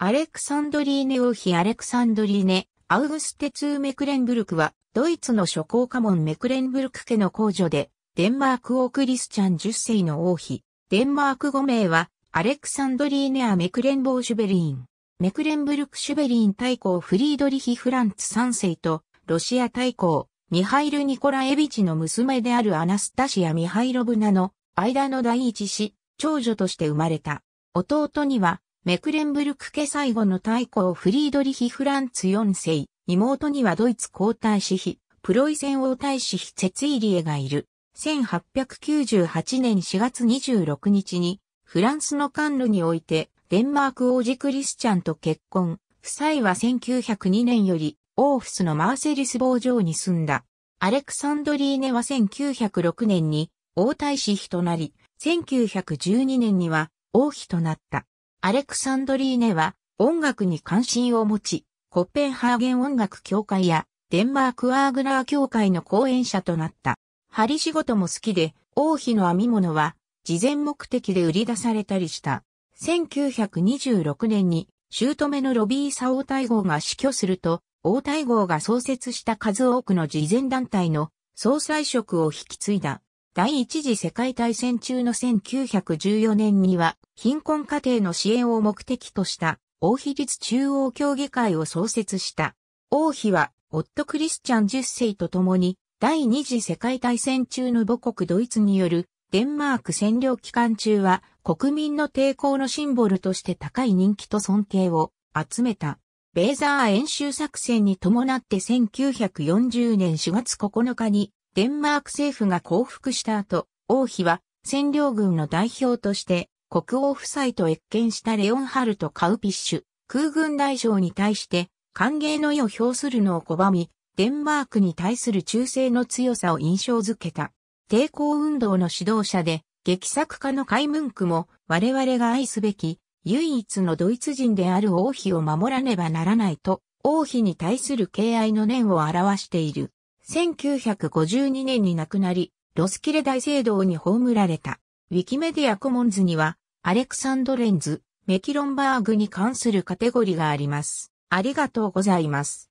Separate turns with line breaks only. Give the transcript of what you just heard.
アレクサンドリーネ王妃アレクサンドリーネ、アウグステツー・メクレンブルクは、ドイツの諸侯家門メクレンブルク家の皇女で、デンマーク王クリスチャン10世の王妃。デンマーク5名は、アレクサンドリーネア・メクレンボー・シュベリーン。メクレンブルク・シュベリーン大公フリードリヒ・フランツ3世と、ロシア大公、ミハイル・ニコラエビチの娘であるアナスタシア・ミハイロブナの間の第一子、長女として生まれた。弟には、メクレンブルク家最後の太鼓をフリードリヒ・フランツ4世、妹にはドイツ皇太子妃、プロイセン王太子妃セツイリエがいる。1898年4月26日に、フランスのン露において、デンマーク王子クリスチャンと結婚。夫妻は1902年より、オーフスのマーセリス坊城に住んだ。アレクサンドリーネは1906年に王太子妃となり、1912年には王妃となった。アレクサンドリーネは音楽に関心を持ち、コッペンハーゲン音楽協会やデンマークアーグラー協会の講演者となった。針仕事も好きで、王妃の編み物は事前目的で売り出されたりした。1926年に姑のロビーサ王太后が死去すると、王太后が創設した数多くの慈善団体の総裁職を引き継いだ。第一次世界大戦中の1914年には、貧困家庭の支援を目的とした王妃立中央協議会を創設した。王妃は夫クリスチャン10世と共に第二次世界大戦中の母国ドイツによるデンマーク占領期間中は国民の抵抗のシンボルとして高い人気と尊敬を集めた。ベーザー演習作戦に伴って1940年4月9日にデンマーク政府が降伏した後、王妃は占領軍の代表として国王夫妻と越見したレオンハルト・カウピッシュ、空軍大将に対して歓迎の意を表するのを拒み、デンマークに対する忠誠の強さを印象づけた。抵抗運動の指導者で、劇作家のカイムンクも我々が愛すべき唯一のドイツ人である王妃を守らねばならないと王妃に対する敬愛の念を表している。1952年に亡くなり、ロスキレ大聖堂に葬られた。ウィキメディアコモンズにはアレクサンドレンズ、メキロンバーグに関するカテゴリがあります。ありがとうございます。